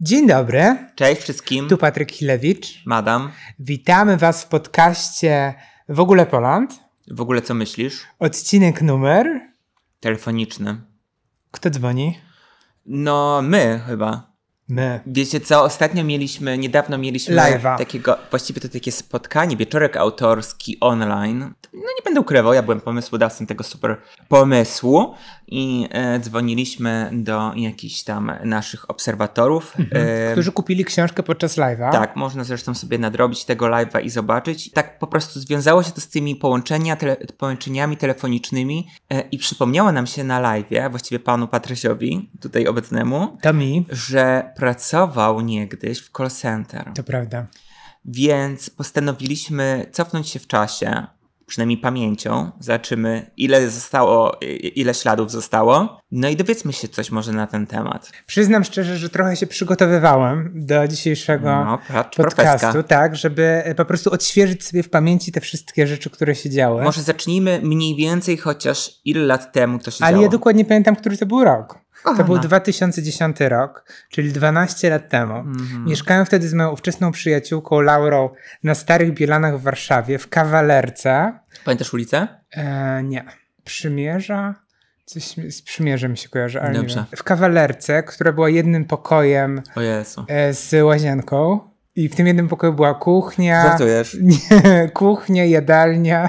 Dzień dobry. Cześć wszystkim. Tu Patryk Hilewicz. Madam. Witamy Was w podcaście W ogóle Poland. W ogóle co myślisz? Odcinek numer? Telefoniczny. Kto dzwoni? No, my chyba. My. Wiecie co, ostatnio mieliśmy, niedawno mieliśmy Live'a. takiego, właściwie to takie spotkanie, wieczorek autorski online. No nie będę ukrywał, ja byłem pomysłodawcą tego super pomysłu i e, dzwoniliśmy do jakichś tam naszych obserwatorów. Mhm. E, Którzy kupili książkę podczas live'a. Tak, można zresztą sobie nadrobić tego live'a i zobaczyć. Tak po prostu związało się to z tymi połączenia, tele, połączeniami telefonicznymi e, i przypomniało nam się na live'ie, właściwie panu Patrysiowi, tutaj obecnemu. To mi. Że pracował niegdyś w call center. To prawda. Więc postanowiliśmy cofnąć się w czasie przynajmniej pamięcią, zobaczymy ile zostało, ile śladów zostało. No i dowiedzmy się coś może na ten temat. Przyznam szczerze, że trochę się przygotowywałem do dzisiejszego no, podcastu, profeska. tak, żeby e, po prostu odświeżyć sobie w pamięci te wszystkie rzeczy, które się działy. Może zacznijmy mniej więcej chociaż ile lat temu to się Ale działo. Ale ja dokładnie pamiętam, który to był rok. To był 2010 rok, czyli 12 lat temu. Mhm. Mieszkałem wtedy z moją ówczesną przyjaciółką Laurą na Starych Bielanach w Warszawie, w kawalerce. Pamiętasz ulicę? E, nie. Przymierza? Coś z przymierzem się kojarzy, ale Dobrze. W kawalerce, która była jednym pokojem e, z łazienką. I w tym jednym pokoju była kuchnia. Żartujesz? Nie, kuchnia, jadalnia,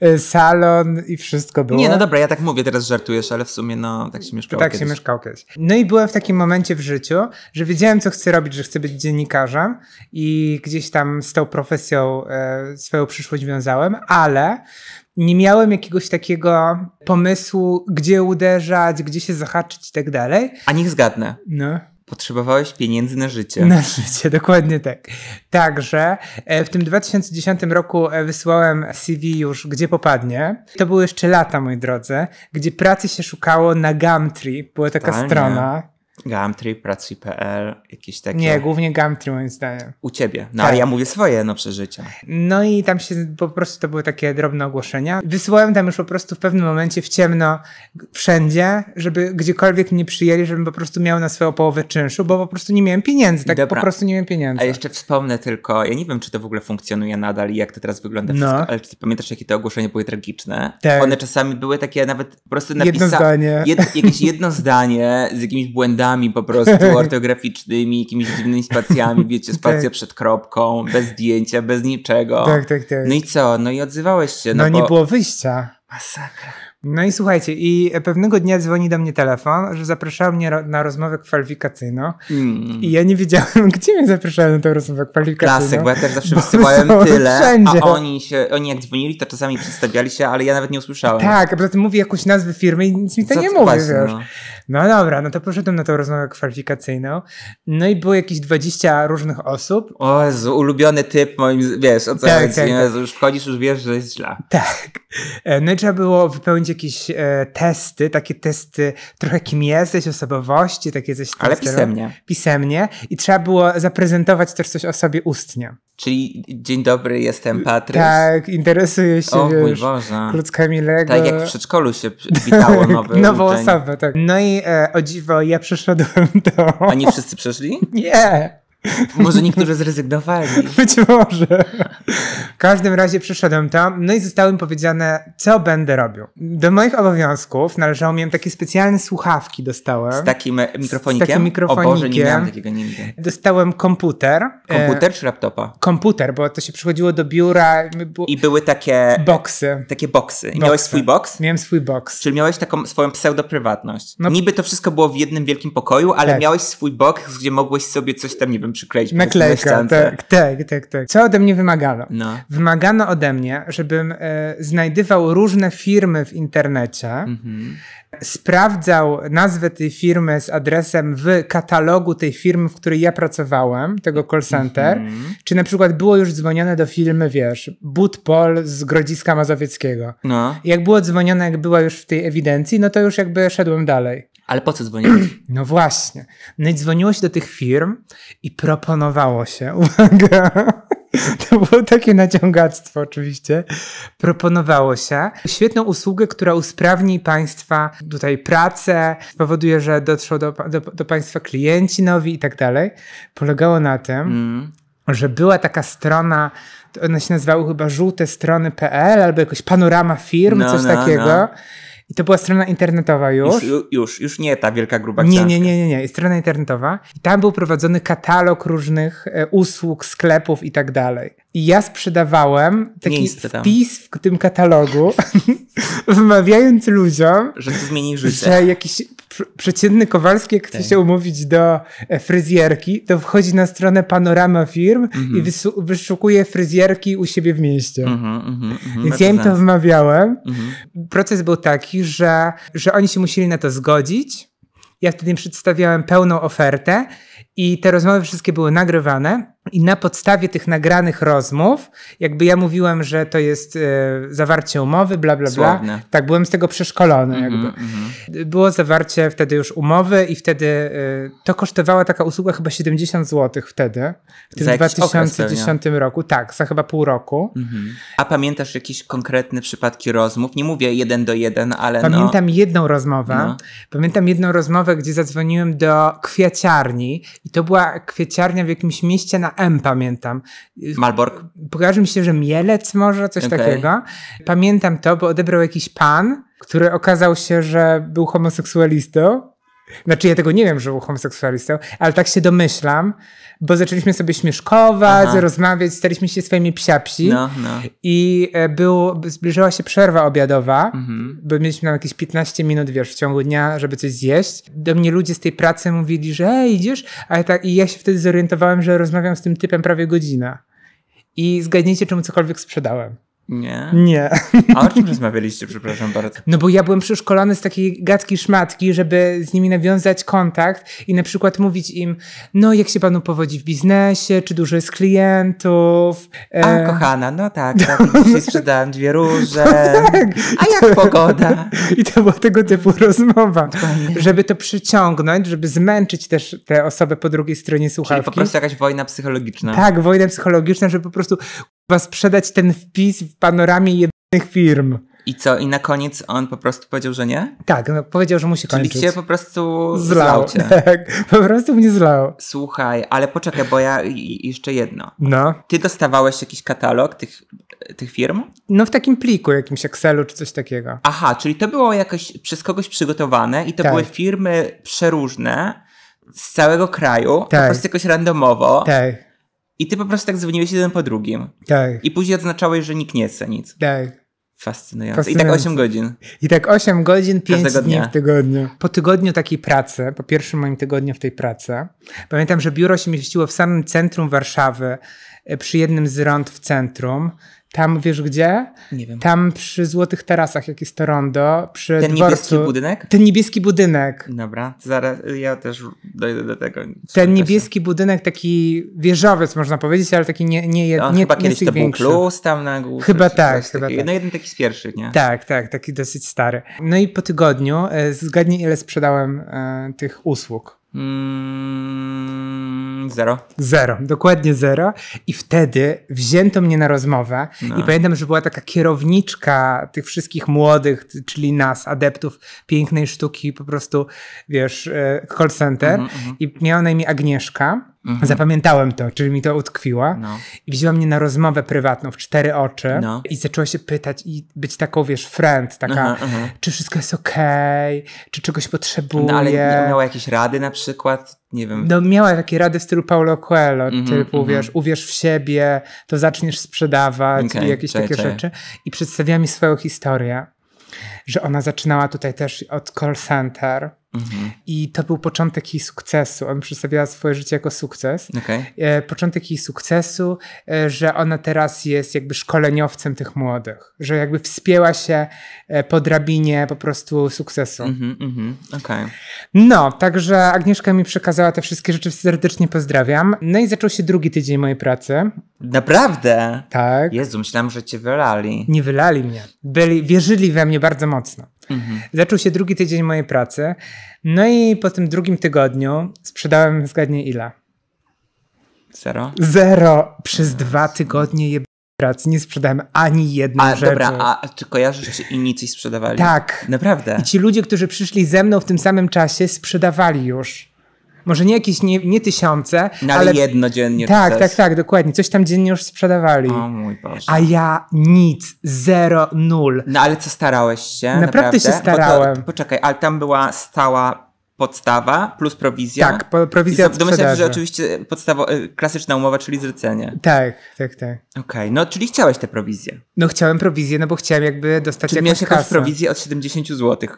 e, salon i wszystko było. Nie, no dobra, ja tak mówię, teraz żartujesz, ale w sumie no tak się mieszkało Tak kiedyś. się mieszkało kiedyś. No i byłem w takim momencie w życiu, że wiedziałem, co chcę robić, że chcę być dziennikarzem i gdzieś tam z tą profesją e, swoją przyszłość wiązałem, ale nie miałem jakiegoś takiego pomysłu, gdzie uderzać, gdzie się zahaczyć i tak dalej. A niech zgadnę. No potrzebowałeś pieniędzy na życie. Na życie, dokładnie tak. Także e, w tym 2010 roku e, wysłałem CV już gdzie popadnie. To były jeszcze lata, moi drodzy, gdzie pracy się szukało na Gumtree. Była taka strona. Gumtree, Pracy.pl, jakieś takie. Nie, głównie Gumtree moim zdaniem. U ciebie. No tak. ale ja mówię swoje no przeżycia. No i tam się po prostu to były takie drobne ogłoszenia. Wysyłałem tam już po prostu w pewnym momencie w ciemno wszędzie, żeby gdziekolwiek mnie przyjęli, żebym po prostu miał na swoją połowę czynszu, bo po prostu nie miałem pieniędzy. Tak Dobra. po prostu nie miałem pieniędzy. A jeszcze wspomnę tylko, ja nie wiem, czy to w ogóle funkcjonuje nadal i jak to teraz wygląda no. wszystko, no. ale czy ty pamiętasz, jakie te ogłoszenia były tragiczne? Tak. One czasami były takie nawet po prostu napisane. Jedno zdanie. Jed, jakieś jedno zdanie z jakimiś błędami błędami po prostu ortograficznymi, jakimiś dziwnymi spacjami, wiecie, spacja tak. przed kropką, bez zdjęcia, bez niczego. Tak, tak, tak. No i co? No i odzywałeś się. No, no bo... nie było wyjścia. Masakra. No i słuchajcie, i pewnego dnia dzwoni do mnie telefon, że zapraszał mnie ro na rozmowę kwalifikacyjną mm. i ja nie wiedziałem, gdzie mnie zapraszają na tę rozmowę kwalifikacyjną. Klasyk, bo ja też zawsze wysyłałem tyle, wszędzie. a oni, się, oni jak dzwonili, to czasami przedstawiali się, ale ja nawet nie usłyszałem. Tak, a poza tym mówi jakąś nazwę firmy i nic mi to Co nie mówi, no. No dobra, no to poszedłem na tą rozmowę kwalifikacyjną. No i było jakieś 20 różnych osób. O Jezu, ulubiony typ moim, wiesz, o co tak, chodzi. Tak, tak. Już wchodzisz, już wiesz, że jest źle. Tak. E, no i trzeba było wypełnić jakieś e, testy, takie testy trochę kim jesteś, osobowości, takie coś. Ale pisemnie. Pisemnie. I trzeba było zaprezentować też coś o sobie ustnie. Czyli dzień dobry, jestem Patryk. Tak, interesuję się o, wiesz, kluckami Lego. Tak jak w przedszkolu się witało nowe Nową uczeń. osobę, tak. No i e, o dziwo, ja przeszedłem do... Oni wszyscy przeszli? Nie. Może niektórzy zrezygnowali. Być może. W każdym razie przyszedłem tam, no i zostało mi powiedziane, co będę robił. Do moich obowiązków należało, miałem takie specjalne słuchawki dostałem. Z takim e, mikrofonikiem? Z takim mikrofonikiem. O Boże, nie miałem takiego nigdy. Dostałem komputer. E, komputer czy laptopa? Komputer, bo to się przychodziło do biura. I były takie... Boksy. Takie boksy. boksy. Miałeś swój boks? Miałem swój boks. Czyli miałeś taką swoją pseudoprywatność. No. Niby to wszystko było w jednym wielkim pokoju, ale tak. miałeś swój boks, gdzie mogłeś sobie coś tam, nie wiem, przykleić naklejkę. Na tak, tak, tak, tak. Co ode mnie wymagano? No. Wymagano ode mnie, żebym e, znajdywał różne firmy w internecie, mhm. sprawdzał nazwę tej firmy z adresem w katalogu tej firmy, w której ja pracowałem, tego call center, mhm. czy na przykład było już dzwonione do firmy, wiesz, Budpol z Grodziska Mazowieckiego. No. Jak było dzwonione, jak była już w tej ewidencji, no to już jakby szedłem dalej. Ale po co dzwoniłeś? No właśnie. No i dzwoniło się do tych firm i proponowało się, uwaga, to było takie naciągactwo oczywiście, proponowało się świetną usługę, która usprawni Państwa tutaj pracę, spowoduje, że dotrzą do, do, do Państwa klienci nowi i tak dalej. Polegało na tym, mm że była taka strona, ona się nazywała chyba żółte strony.pl albo jakoś panorama firm, no, coś no, takiego. No i to była strona internetowa już. Już, już, już nie ta wielka gruba książka. Nie, nie, nie, nie, nie. Strona internetowa. I tam był prowadzony katalog różnych e, usług, sklepów i tak dalej. I ja sprzedawałem taki wpis w tym katalogu, wmawiając ludziom, że to zmieni życie. Że jakiś przeciętny Kowalski, jak tak. chce się umówić do e, fryzjerki, to wchodzi na stronę Panorama Firm i mhm. wyszukuje fryzjerki u siebie w mieście. Mhm, mhm, Więc no ja im to wmawiałem. Proces był taki, że, że oni się musieli na to zgodzić. Ja wtedy im przedstawiałem pełną ofertę i te rozmowy wszystkie były nagrywane. I na podstawie tych nagranych rozmów, jakby ja mówiłem, że to jest e, zawarcie umowy, bla, bla, Słowne. bla. Tak, byłem z tego przeszkolony. Mm -hmm, jakby. Mm -hmm. Było zawarcie wtedy już umowy i wtedy e, to kosztowała taka usługa chyba 70 zł wtedy, w tym 2010 roku. Tak, za chyba pół roku. Mm -hmm. A pamiętasz jakieś konkretne przypadki rozmów? Nie mówię jeden do jeden, ale no. Pamiętam no... jedną rozmowę. No. Pamiętam jedną rozmowę, gdzie zadzwoniłem do kwiaciarni i to była kwiaciarnia w jakimś mieście na M pamiętam. Malbork? Kojarzy mi się, że Mielec może, coś okay. takiego. Pamiętam to, bo odebrał jakiś pan, który okazał się, że był homoseksualistą znaczy ja tego nie wiem, że był homoseksualistą, ale tak się domyślam, bo zaczęliśmy sobie śmieszkować, Aha. rozmawiać, staliśmy się swoimi psiapsi no, no. i e, był, zbliżyła się przerwa obiadowa, mhm. bo mieliśmy tam jakieś 15 minut, wiesz, w ciągu dnia, żeby coś zjeść. Do mnie ludzie z tej pracy mówili, że Ej, idziesz, a ja tak, i ja się wtedy zorientowałem, że rozmawiam z tym typem prawie godzinę. I zgadnijcie, czemu cokolwiek sprzedałem. Nie. Nie. A o czym rozmawialiście, przepraszam bardzo? No bo ja byłem przeszkolony z takiej gadki szmatki, żeby z nimi nawiązać kontakt i na przykład mówić im, no jak się panu powodzi w biznesie, czy dużo jest klientów. E... A kochana, no tak, tak. Dzisiaj sprzedałem dwie róże. tak. A jak pogoda? I to była tego typu rozmowa. Żeby to przyciągnąć, żeby zmęczyć też te osoby po drugiej stronie słuchawki. Czyli po prostu jakaś wojna psychologiczna. Tak, wojna psychologiczna, żeby po prostu Was sprzedać ten wpis w panoramie jednych firm. I co? I na koniec on po prostu powiedział, że nie? Tak, no, powiedział, że musi Czyli kończyć. Czyli się po prostu zlał. zlał tak, po prostu mnie zlał. Słuchaj, ale poczekaj, bo ja jeszcze jedno. No. Ty dostawałeś jakiś katalog tych, tych firm? No w takim pliku, jakimś Excelu czy coś takiego. Aha, czyli to było jakoś przez kogoś przygotowane i to tak. były firmy przeróżne z całego kraju, tak. po prostu jakoś randomowo. Tak i ty po prostu tak dzwoniłeś jeden po drugim. Tak. I później odznaczałeś, że nikt nie chce nic. Tak. Fascynujące. Fascynujące. I tak 8 godzin. I tak 8 godzin, 5 dni w tygodniu. Po tygodniu takiej pracy, po pierwszym moim tygodniu w tej pracy, pamiętam, że biuro się mieściło w samym centrum Warszawy, e, przy jednym z rond w centrum. Tam wiesz gdzie? Nie wiem. Tam przy Złotych Tarasach, jak jest to rondo, przy Ten dworcu. niebieski budynek? Ten niebieski budynek. Dobra, zaraz ja też dojdę do tego. Ten niebieski budynek, taki wieżowiec można powiedzieć, ale taki nie, nie, nie, On nie chyba nie kiedyś to był klus tam na górze. Chyba tak, chyba taki, no tak. No jeden taki z pierwszych, nie? Tak, tak, taki dosyć stary. No i po tygodniu, e, zgadnij ile sprzedałem e, tych usług. Mm, zero. Zero, dokładnie zero. I wtedy wzięto mnie na rozmowę no. i pamiętam, że była taka kierowniczka tych wszystkich młodych, czyli nas, adeptów pięknej sztuki, po prostu, wiesz, e, call center. Mm -hmm. I miała na imię Agnieszka. Mhm. Zapamiętałem to, czyli mi to utkwiło. No. I wzięła mnie na rozmowę prywatną w cztery oczy no. i zaczęła się pytać i być taką, wiesz, friend, taka, aha, aha. czy wszystko jest okej, okay, czy czegoś potrzebuje. No ale miała jakieś rady na przykład? Nie wiem. No miała takie rady w stylu Paulo Coelho, mm typu, mhm. wiesz, uwierz w siebie, to zaczniesz sprzedawać okay, i jakieś czaj, takie czaj. rzeczy. I przedstawiała mi swoją historię, że ona zaczynała tutaj też od call center Mhm. I to był początek jej sukcesu. On przedstawiała swoje życie jako sukces. Okay. E, początek jej sukcesu, e, że ona teraz jest jakby szkoleniowcem tych młodych, że jakby wspięła się e, po drabinie po prostu sukcesu. Mhm, mhm. Okay. No, także Agnieszka mi przekazała te wszystkie rzeczy, serdecznie pozdrawiam. No i zaczął się drugi tydzień mojej pracy. Naprawdę? Tak. Jezu, myślałam, że cię wylali. Nie wylali mnie. Byli, wierzyli we mnie bardzo mocno. Mhm. Zaczął się drugi tydzień mojej pracy. No i po tym drugim tygodniu sprzedałem zgadnie ile? Zero. Zero. Przez dwa tygodnie je pracy nie sprzedałem ani jednej a, rzeczy. Dobra, a czy kojarzysz, czy inni coś sprzedawali? Tak. Naprawdę? I ci ludzie, którzy przyszli ze mną w tym samym czasie, sprzedawali już może nie jakieś, nie, nie tysiące, no, ale, ale jedno dziennie. Tak, tak, tak, dokładnie. Coś tam dziennie już sprzedawali. O mój Boże. A ja nic, zero, nul. No ale co starałeś się? Naprawdę, naprawdę? się starałem. To, poczekaj, ale tam była stała podstawa plus prowizja. Tak, po, prowizja I domyślam się, że oczywiście podstawa y, klasyczna umowa, czyli zlecenie. Tak, tak, tak. Okej, okay, no czyli chciałeś te prowizje. No chciałem prowizję, no bo chciałem jakby dostać Czy jakąś miałeś jakąś prowizję od 70 zł.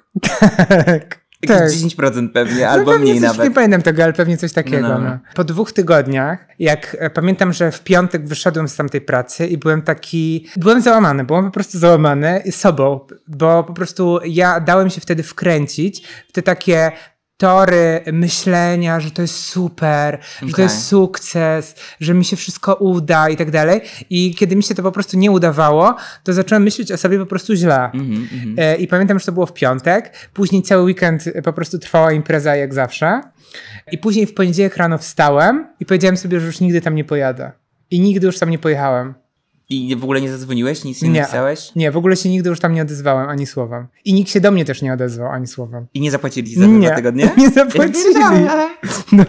tak tak. 10% pewnie, no, albo pewnie mniej coś, nawet. Nie pamiętam tego, ale pewnie coś takiego. No. No. Po dwóch tygodniach, jak e, pamiętam, że w piątek wyszedłem z tamtej pracy i byłem taki, byłem załamany, byłem po prostu załamany sobą, bo po prostu ja dałem się wtedy wkręcić w te takie tory myślenia, że to jest super, okay. że to jest sukces, że mi się wszystko uda i tak dalej. I kiedy mi się to po prostu nie udawało, to zacząłem myśleć o sobie po prostu źle. Mm -hmm, mm -hmm. I pamiętam, że to było w piątek. Później cały weekend e, po prostu trwała impreza jak zawsze. I później w poniedziałek rano wstałem i powiedziałem sobie, że już nigdy tam nie pojadę. I nigdy już tam nie pojechałem. I w ogóle nie zadzwoniłeś, nic nie, nie napisałeś? Nie, w ogóle się nigdy już tam nie odezwałem ani słowem. I nikt się do mnie też nie odezwał ani słowem. I nie zapłacili za nie, tego dnia? Nie zapłacili. No.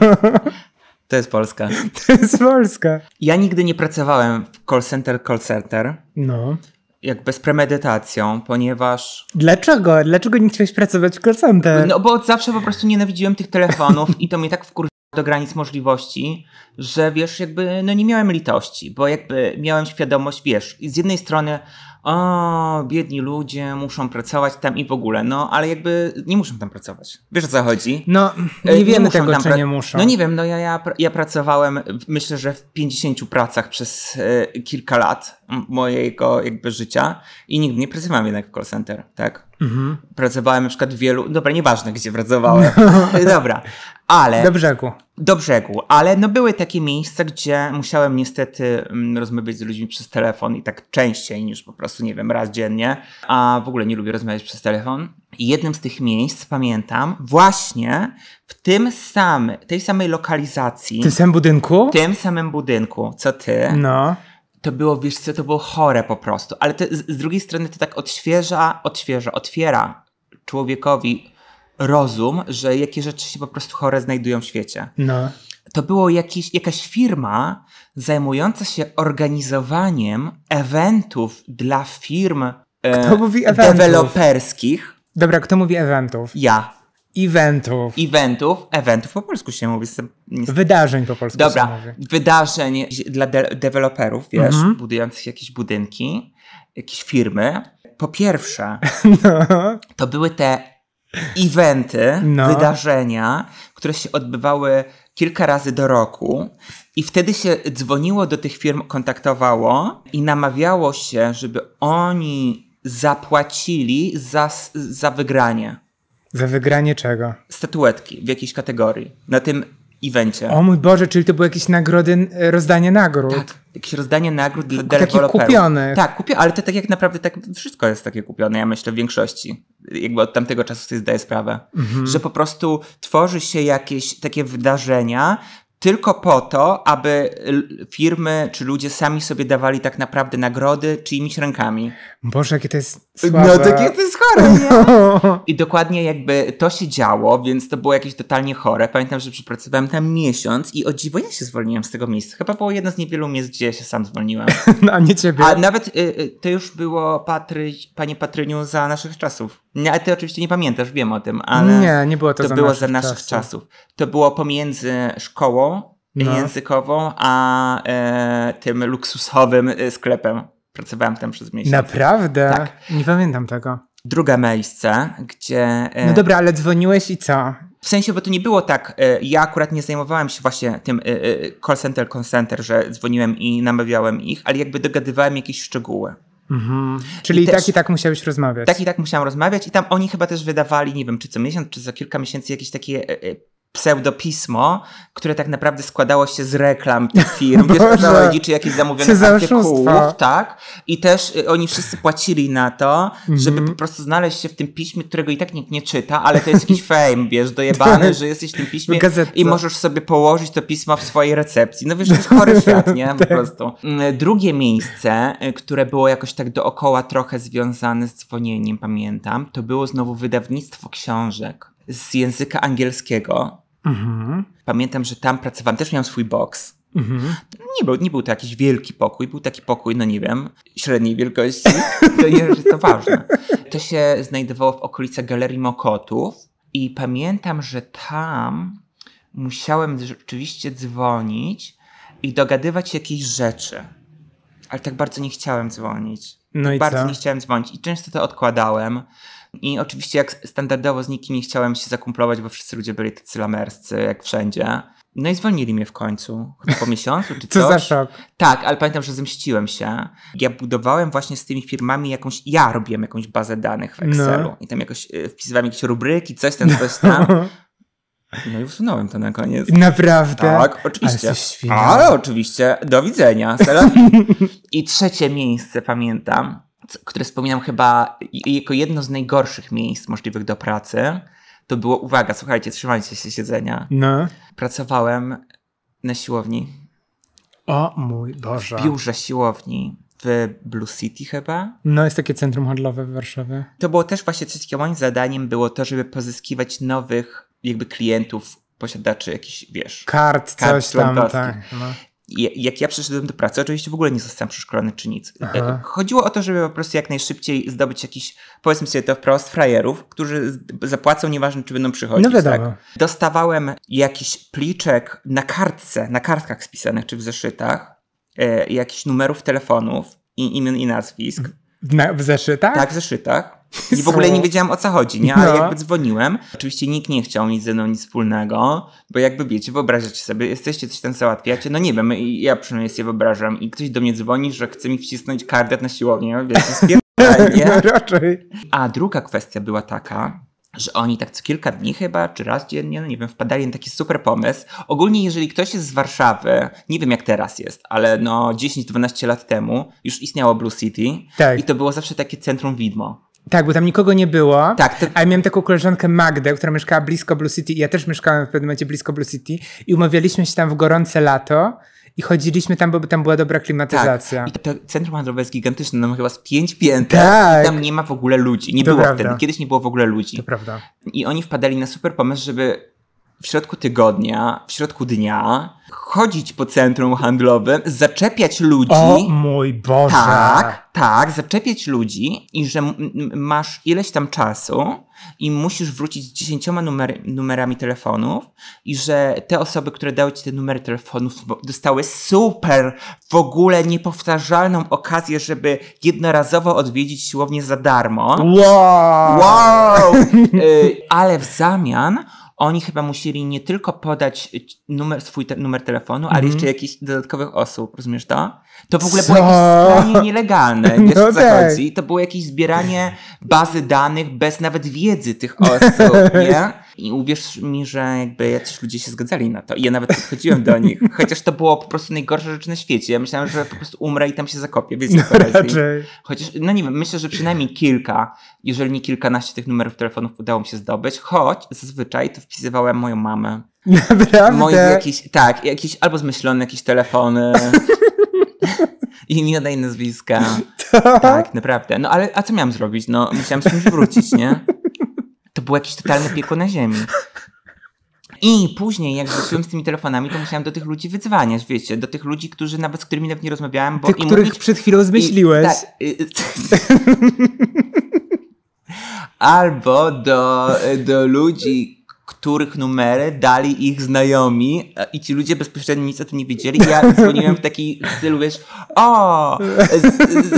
To jest Polska. To jest Polska. Ja nigdy nie pracowałem w call center, call center. No. Jakby z premedytacją, ponieważ. Dlaczego? Dlaczego nie chciałeś pracować w call center? No bo zawsze po prostu nienawidziłem tych telefonów i to mnie tak wkur do granic możliwości, że wiesz, jakby no nie miałem litości, bo jakby miałem świadomość, wiesz, z jednej strony o, biedni ludzie muszą pracować tam i w ogóle, no ale jakby nie muszą tam pracować. Wiesz o co chodzi? No, nie, e, nie wiemy tego, czy nie muszą. No nie wiem, no ja, ja, ja pracowałem, myślę, że w 50 pracach przez y, kilka lat mojego jakby życia i nigdy nie pracowałem jednak w call center, tak? Mhm. Pracowałem na przykład w wielu, dobra, nieważne gdzie pracowałem, e, dobra, ale. Do brzegu. Do brzegu, ale no były takie miejsca, gdzie musiałem niestety mm, rozmawiać z ludźmi przez telefon i tak częściej niż po prostu, nie wiem, raz dziennie, a w ogóle nie lubię rozmawiać przez telefon. I jednym z tych miejsc, pamiętam, właśnie w tym samym, tej samej lokalizacji. W tym samym budynku? W tym samym budynku, co ty. No to było, wiesz co, to było chore po prostu. Ale to, z, drugiej strony to tak odświeża, odświeża, otwiera człowiekowi rozum, że jakie rzeczy się po prostu chore znajdują w świecie. No. To było jakaś firma zajmująca się organizowaniem eventów dla firm e, mówi eventów? deweloperskich. Dobra, kto mówi eventów? Ja. Eventów. Eventów, eventów po polsku się mówi. Wydarzeń po polsku Dobra, się mówi. wydarzeń dla de- deweloperów, wiesz, mhm. budujących jakieś budynki, jakieś firmy. Po pierwsze, no. to były te eventy, no. wydarzenia, które się odbywały kilka razy do roku. I wtedy się dzwoniło do tych firm, kontaktowało i namawiało się, żeby oni zapłacili za, za wygranie. Za wygranie czego? Statuetki w jakiejś kategorii. Na tym evencie. O mój Boże, czyli to były jakieś nagrody, e, rozdanie nagród. Tak, jakieś rozdanie nagród dla deweloperów. Takie kupione. Tak, kupione, ale to tak jak naprawdę tak, wszystko jest takie kupione, ja myślę w większości. Jakby od tamtego czasu sobie zdaję sprawę. Mhm. Że po prostu tworzy się jakieś takie wydarzenia, tylko po to, aby firmy czy ludzie sami sobie dawali tak naprawdę nagrody czyimiś rękami. Boże, jakie to jest Słabe. No takie to jest chore, nie? I dokładnie jakby to się działo, więc to było jakieś totalnie chore. Pamiętam, że przepracowałem tam miesiąc i o dziwo ja się zwolniłem z tego miejsca. Chyba było jedno z niewielu miejsc, gdzie ja się sam zwolniłem. No, a nie ciebie. A nawet y, y, to już było, Patry, panie Patryniu, za naszych czasów. Nie, ty oczywiście nie pamiętasz, wiem o tym, ale... Nie, nie było to, to za było naszych za naszych czasów. czasów. To było pomiędzy szkołą no. językową, a y, tym luksusowym y, sklepem. Pracowałem tam przez miesiąc. Naprawdę? Tak. Nie pamiętam tego. Drugie miejsce, gdzie. E, no dobra, ale dzwoniłeś i co? W sensie, bo to nie było tak, e, ja akurat nie zajmowałem się właśnie tym e, call center, call center, że dzwoniłem i namawiałem ich, ale jakby dogadywałem jakieś szczegóły. Mhm. Czyli I, też, tak i tak musiałeś rozmawiać. Tak i tak musiałem rozmawiać i tam oni chyba też wydawali, nie wiem, czy co miesiąc, czy za kilka miesięcy jakieś takie pseudopismo, które tak naprawdę składało się z reklam tych firm, wiesz, czy jakichś zamówionych artykułów, tak? I też y, oni wszyscy płacili na to, mm -hmm. żeby po prostu znaleźć się w tym piśmie, którego i tak nikt nie czyta, ale to jest jakiś fame, wiesz, dojebany, tak. że jesteś w tym piśmie i możesz sobie położyć to pismo w swojej recepcji. No wiesz, to jest chory świat, nie? Po tak. prostu. Mm, drugie miejsce, y, które było jakoś tak dookoła trochę związane z dzwonieniem, pamiętam, to było znowu wydawnictwo książek z języka angielskiego, Mhm. Pamiętam, że tam pracowałam, też miałam swój boks. Mhm. Nie, był, nie był to jakiś wielki pokój, był taki pokój, no nie wiem, średniej wielkości. To nie jest to ważne. To się znajdowało w okolicach Galerii Mokotów i pamiętam, że tam musiałem rzeczywiście dzwonić i dogadywać jakieś rzeczy. Ale tak bardzo nie chciałem dzwonić. No tak i bardzo co? nie chciałem dzwonić i często to odkładałem. I oczywiście jak standardowo z nikim nie chciałem się zakumplować, bo wszyscy ludzie byli tacy lamerscy, jak wszędzie. No i zwolnili mnie w końcu, chyba po miesiącu czy coś. Co za szok. Tak, ale pamiętam, że zemściłem się. Ja budowałem właśnie z tymi firmami jakąś, ja robiłem jakąś bazę danych w no. Excelu no. i tam jakoś y, wpisywałem jakieś rubryki, coś tam, coś tam. No. No i usunąłem to na koniec. Naprawdę? Tak, oczywiście. Ale, Ale oczywiście, do widzenia. I trzecie miejsce pamiętam które wspominam chyba jako jedno z najgorszych miejsc możliwych do pracy, to było, uwaga, słuchajcie, trzymajcie się siedzenia. No. Pracowałem na siłowni. O mój Boże. W biurze siłowni w Blue City chyba. No, jest takie centrum handlowe w Warszawie. To było też właśnie coś takiego, moim zadaniem było to, żeby pozyskiwać nowych jakby klientów, posiadaczy jakichś, wiesz... Kart, kart coś tam, tak. No jak ja przyszedłem do pracy, oczywiście w ogóle nie zostałem przeszkolony czy nic. Aha. E, chodziło o to, żeby po prostu jak najszybciej zdobyć jakiś, powiedzmy sobie to wprost, frajerów, którzy zapłacą, nieważne czy będą przychodzić. No tak? wiadomo. Tak? Dostawałem jakiś pliczek na kartce, na kartkach spisanych czy w zeszytach, e, jakichś numerów telefonów, i imion i nazwisk. Na, w zeszytach? Tak? tak, w zeszytach. I w ogóle nie wiedziałam o co chodzi, nie? Ale no. jakby dzwoniłem. Oczywiście nikt nie chciał nic ze mną nic wspólnego, bo jakby wiecie, wyobrażacie sobie, jesteście, coś tam załatwiacie, no nie wiem, i ja przynajmniej sobie wyobrażam i ktoś do mnie dzwoni, że chce mi wcisnąć kardet na siłownię, wiecie, spierdolę, nie? No, raczej. A druga kwestia była taka, że oni tak co kilka dni chyba, czy raz dziennie, no nie wiem, wpadali na taki super pomysł. Ogólnie, jeżeli ktoś jest z Warszawy, nie wiem jak teraz jest, ale no 10-12 lat temu już istniało Blue City tak. i to było zawsze takie centrum widmo. Tak, bo tam nikogo nie było. Tak, to... A ja miałem taką koleżankę Magdę, która mieszkała blisko Blue City i ja też mieszkałem w pewnym momencie blisko Blue City i umawialiśmy się tam w gorące lato i chodziliśmy tam, bo tam była dobra klimatyzacja. Tak. I to, centrum handlowe jest gigantyczne, no chyba z pięć pięter tak. i tam nie ma w ogóle ludzi. Nie to było prawda. wtedy, kiedyś nie było w ogóle ludzi. To prawda. I oni wpadali na super pomysł, żeby w środku tygodnia, w środku dnia, chodzić po centrum handlowym, zaczepiać ludzi. O mój Boże! Tak, tak, zaczepiać ludzi i że masz ileś tam czasu i musisz wrócić z dziesięcioma numer numerami telefonów i że te osoby, które dały ci te numery telefonów dostały super, w ogóle niepowtarzalną okazję, żeby jednorazowo odwiedzić siłownię za darmo. Wow! wow. y ale w zamian oni chyba musieli nie tylko podać y, numer, swój te, numer telefonu, mm -hmm. ale mhm. jeszcze jakichś dodatkowych osób, rozumiesz to? To w ogóle co? było jakieś skrajnie nielegalne, no wiesz no co tak. chodzi? To było jakieś zbieranie bazy danych bez nawet wiedzy tych osób, nie? I uwierz mi, że jakby jacyś ludzie się zgadzali na to. I ja nawet podchodziłem do nich, chociaż to było po prostu najgorsza rzecz na świecie. Ja myślałem, że po prostu umrę i tam się zakopię, wiecie no, raczej. Chociaż, no nie wiem, myślę, że przynajmniej kilka, jeżeli nie kilkanaście tych numerów telefonów udało mi się zdobyć, choć zazwyczaj to wpisywałem moją mamę. Naprawdę? Moje jakieś, tak, jakieś albo zmyślone jakieś telefony. imiona i nazwiska. To? Tak, naprawdę. No ale a co miałam zrobić? No musiałam z wrócić, nie? To był jakiś totalny piekło na ziemi. I później, jak wróciłem z tymi telefonami, to musiałem do tych ludzi wydzwaniać, wiecie, do tych ludzi, którzy nawet z którymi nawet nie rozmawiałem. Bo tych, których mówić, przed chwilą zmyśliłeś. I, tak, y, y, Albo do, do ludzi, których numery dali ich znajomi e, i ci ludzie bezpośrednio nic o tym nie wiedzieli. Ja dzwoniłem w taki stylu, wiesz, o, z, z,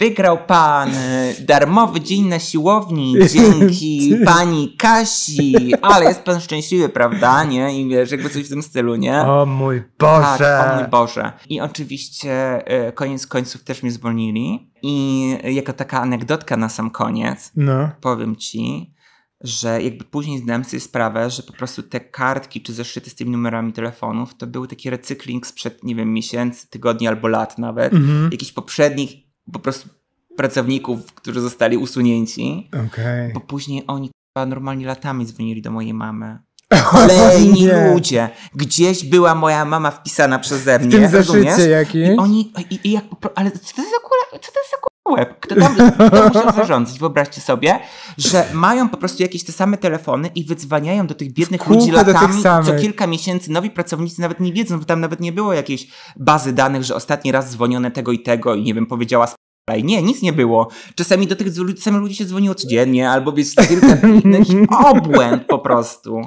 Wygrał pan e, darmowy dzień na siłowni dzięki pani Kasi, ale jest pan szczęśliwy, prawda? Nie? I wiesz, jakby coś w tym stylu, nie? O mój Boże! Tak, o mój Boże. I oczywiście e, koniec końców też mnie zwolnili. I jako taka anegdotka na sam koniec, no. powiem ci, że jakby później zdałem sobie sprawę, że po prostu te kartki czy zeszyty z tymi numerami telefonów to był taki recykling sprzed, nie wiem, miesięcy, tygodni albo lat nawet, mm -hmm. jakichś poprzednich po prostu pracowników, którzy zostali usunięci. Okay. Bo później oni normalnie latami dzwonili do mojej mamy. Kolejni ludzie. Gdzieś była moja mama wpisana przeze mnie. W tym rozumiesz? I oni, i, i jak, ale co to jest za, co to jest za łeb. Kto tam, musiał zarządzić? Wyobraźcie sobie, że mają po prostu jakieś te same telefony i wydzwaniają do tych biednych ludzi latami co kilka miesięcy. Nowi pracownicy nawet nie wiedzą, bo tam nawet nie było jakiejś bazy danych, że ostatni raz dzwonione tego i tego i nie wiem, powiedziała ale nie, nic nie było. Czasami do tych samych ludzi się dzwoniło codziennie, albo wiesz, kilka innych obłęd po prostu.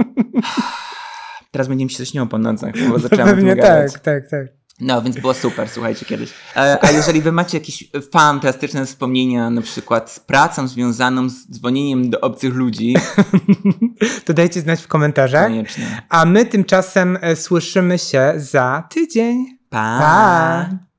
Teraz będzie mi się śnią po nocach, bo zaczęłam Pewnie tak, tak, tak. No, więc było super, słuchajcie, kiedyś. E, a jeżeli wy macie jakieś fantastyczne wspomnienia, na przykład z pracą związaną z dzwonieniem do obcych ludzi, to dajcie znać w komentarzach. Koniecznie. A my tymczasem e, słyszymy się za tydzień. pa. pa.